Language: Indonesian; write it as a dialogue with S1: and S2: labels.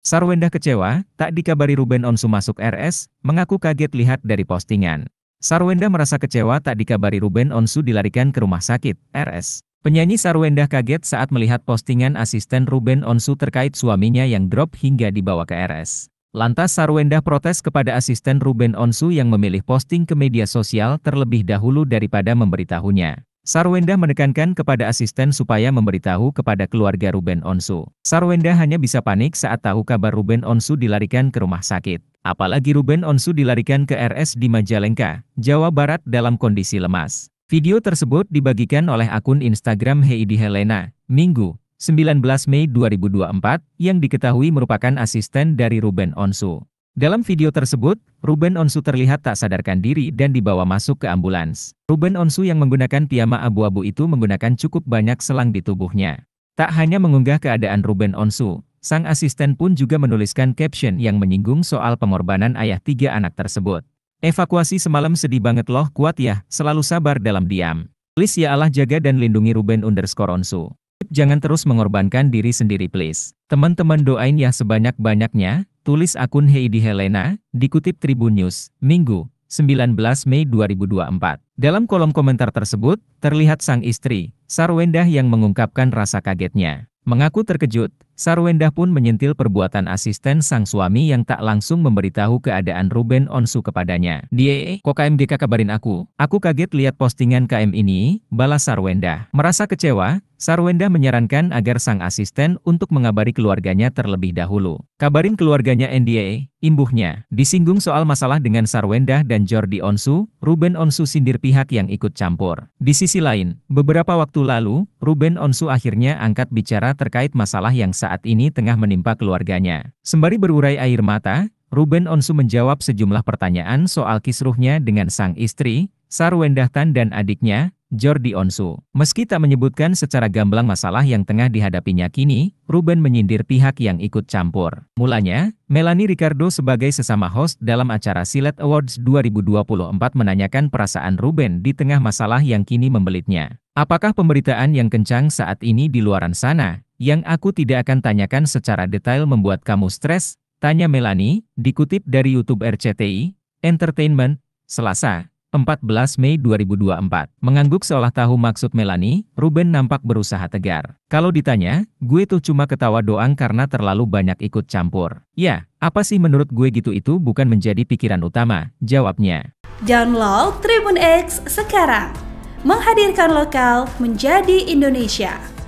S1: Sarwendah kecewa, tak dikabari Ruben Onsu masuk RS, mengaku kaget lihat dari postingan. Sarwendah merasa kecewa tak dikabari Ruben Onsu dilarikan ke rumah sakit, RS. Penyanyi Sarwendah kaget saat melihat postingan asisten Ruben Onsu terkait suaminya yang drop hingga dibawa ke RS. Lantas Sarwendah protes kepada asisten Ruben Onsu yang memilih posting ke media sosial terlebih dahulu daripada memberitahunya. Sarwenda menekankan kepada asisten supaya memberitahu kepada keluarga Ruben Onsu. Sarwenda hanya bisa panik saat tahu kabar Ruben Onsu dilarikan ke rumah sakit. Apalagi Ruben Onsu dilarikan ke RS di Majalengka, Jawa Barat dalam kondisi lemas. Video tersebut dibagikan oleh akun Instagram Heidi Helena, Minggu, 19 Mei 2024, yang diketahui merupakan asisten dari Ruben Onsu. Dalam video tersebut, Ruben Onsu terlihat tak sadarkan diri dan dibawa masuk ke ambulans. Ruben Onsu yang menggunakan piyama abu-abu itu menggunakan cukup banyak selang di tubuhnya. Tak hanya mengunggah keadaan Ruben Onsu, sang asisten pun juga menuliskan caption yang menyinggung soal pengorbanan ayah tiga anak tersebut. Evakuasi semalam sedih banget loh kuat ya, selalu sabar dalam diam. Please ya Allah jaga dan lindungi Ruben underscore Onsu. Jangan terus mengorbankan diri sendiri please. Teman-teman doain ya sebanyak-banyaknya, Tulis akun Heidi Helena, dikutip Tribun News, Minggu, 19 Mei 2024. Dalam kolom komentar tersebut, terlihat sang istri, Sarwendah yang mengungkapkan rasa kagetnya. Mengaku terkejut, Sarwendah pun menyentil perbuatan asisten sang suami yang tak langsung memberitahu keadaan Ruben Onsu kepadanya. Die, kok KMDK kabarin aku? Aku kaget lihat postingan KM ini, balas Sarwendah. Merasa kecewa, Sarwendah menyarankan agar sang asisten untuk mengabari keluarganya terlebih dahulu. Kabarin keluarganya NDA, imbuhnya. Disinggung soal masalah dengan Sarwendah dan Jordi Onsu, Ruben Onsu sindir pihak yang ikut campur. Di sisi lain, beberapa waktu lalu, Ruben Onsu akhirnya angkat bicara terkait masalah yang saat saat ini tengah menimpa keluarganya. Sembari berurai air mata, Ruben Onsu menjawab sejumlah pertanyaan soal kisruhnya dengan sang istri, Sarwendahtan dan adiknya, Jordi Onsu. Meski tak menyebutkan secara gamblang masalah yang tengah dihadapinya kini, Ruben menyindir pihak yang ikut campur. Mulanya, Melanie Ricardo sebagai sesama host dalam acara Silet Awards 2024 menanyakan perasaan Ruben di tengah masalah yang kini membelitnya. Apakah pemberitaan yang kencang saat ini di luaran sana, yang aku tidak akan tanyakan secara detail membuat kamu stres, tanya Melanie, dikutip dari YouTube RCTI, Entertainment, Selasa, 14 Mei 2024. Mengangguk seolah tahu maksud Melanie, Ruben nampak berusaha tegar. Kalau ditanya, gue tuh cuma ketawa doang karena terlalu banyak ikut campur. Ya, apa sih menurut gue gitu itu bukan menjadi pikiran utama, jawabnya. Download Tribun X sekarang. Menghadirkan lokal menjadi Indonesia.